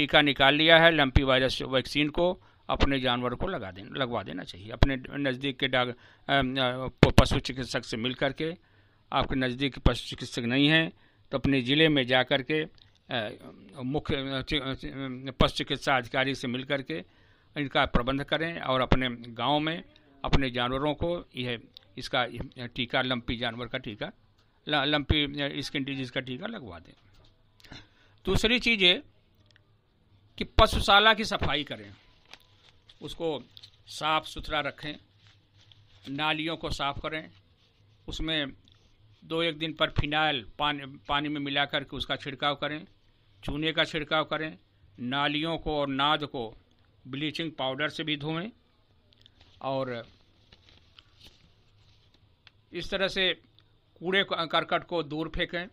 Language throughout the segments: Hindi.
टीका निकाल लिया है लंपी वायरस वैक्सीन को अपने जानवर को लगा देना लगवा देना चाहिए अपने नज़दीक के डाग पशु चिकित्सक से मिल करके आपके नज़दीक पशु चिकित्सक नहीं हैं तो अपने ज़िले में जा कर के मुख्य पशु चिकित्सा अधिकारी से मिल कर के इनका प्रबंध करें और अपने गांव में अपने जानवरों को यह इसका टीका लंपी जानवर का टीका लंपी स्किन डिजीज़ का टीका लगवा दें दूसरी चीज़ ये कि पशुशाला की सफाई करें उसको साफ सुथरा रखें नालियों को साफ करें उसमें दो एक दिन पर फिनाइल पानी पानी में मिला करके उसका छिड़काव करें चूने का छिड़काव करें नालियों को और नाद को ब्लीचिंग पाउडर से भी धोएं और इस तरह से कूड़े करकट को दूर फेंकें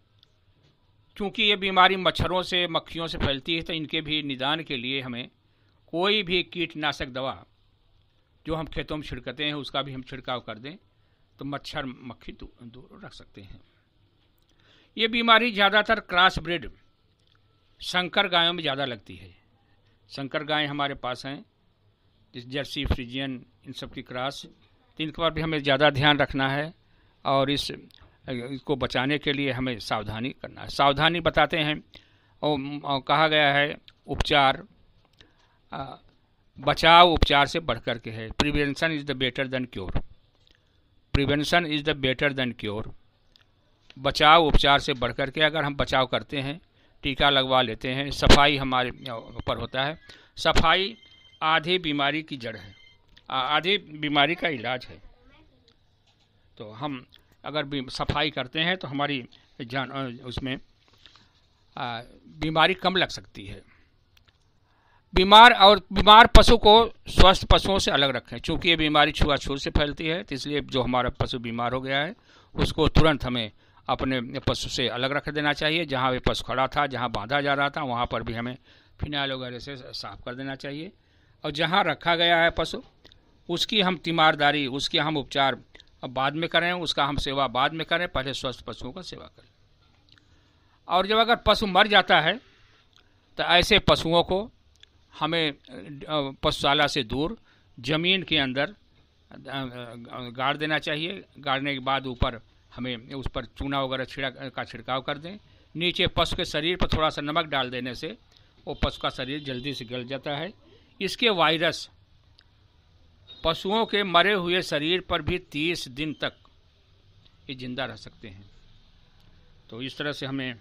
क्योंकि ये बीमारी मच्छरों से मक्खियों से फैलती है तो इनके भी निदान के लिए हमें कोई भी कीटनाशक दवा जो हम खेतों में छिड़कते हैं उसका भी हम छिड़काव कर दें तो मच्छर मक्खी दूर रख सकते हैं ये बीमारी ज़्यादातर क्रॉस ब्रिड संकर गायों में ज़्यादा लगती है संकर गाय हमारे पास हैं जिस जर्सी फ्रिजियन इन सब की क्रॉस तो इनके पर भी हमें ज़्यादा ध्यान रखना है और इस इसको बचाने के लिए हमें सावधानी करना है सावधानी बताते हैं और, कहा गया है उपचार आ, बचाव उपचार से बढ़कर के है prevention is the better than cure prevention is the better than cure बचाव उपचार से बढ़कर के अगर हम बचाव करते हैं टीका लगवा लेते हैं सफाई हमारे ऊपर होता है सफाई आधी बीमारी की जड़ है आधी बीमारी का इलाज है तो हम अगर सफाई करते हैं तो हमारी जान उसमें बीमारी कम लग सकती है बीमार और बीमार पशु को स्वस्थ पशुओं से अलग रखें क्योंकि ये बीमारी छुआछूत से फैलती है तो इसलिए जो हमारा पशु बीमार हो गया है उसको तुरंत हमें अपने पशु से अलग रख देना चाहिए जहाँ वे पशु खड़ा था जहाँ बांधा जा रहा था वहाँ पर भी हमें फिनाइल वगैरह से साफ कर देना चाहिए और जहाँ रखा गया है पशु उसकी हम तीमारदारी उसके हम उपचार अब बाद में करें उसका हम सेवा बाद में करें पहले स्वस्थ पशुओं का सेवा करें और जब अगर पशु मर जाता है तो ऐसे पशुओं को हमें पशुशाला से दूर ज़मीन के अंदर गाड़ देना चाहिए गाड़ने के बाद ऊपर हमें उस पर चूना वगैरह छिड़क का छिड़काव कर दें नीचे पशु के शरीर पर थोड़ा सा नमक डाल देने से वो पशु का शरीर जल्दी से गल जाता है इसके वायरस पशुओं के मरे हुए शरीर पर भी तीस दिन तक ये जिंदा रह सकते हैं तो इस तरह से हमें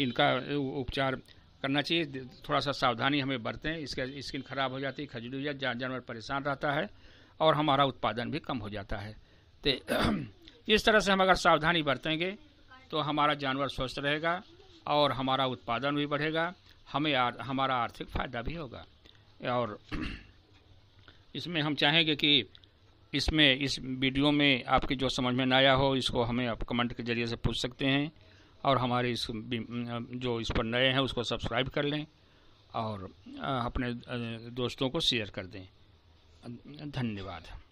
इनका उपचार करना चाहिए थोड़ा सा सावधानी हमें बरतें इसके स्किन खराब हो जाती है खजली या जानवर परेशान रहता है और हमारा उत्पादन भी कम हो जाता है तो इस तरह से हम अगर सावधानी बरतेंगे तो हमारा जानवर स्वस्थ रहेगा और हमारा उत्पादन भी बढ़ेगा हमें आर, हमारा आर्थिक फ़ायदा भी होगा और इसमें हम चाहेंगे कि इसमें इस वीडियो में आपके जो समझ में ना आया हो इसको हमें आप कमेंट के ज़रिए से पूछ सकते हैं और हमारे इस जो इस पर नए हैं उसको सब्सक्राइब कर लें और अपने दोस्तों को शेयर कर दें धन्यवाद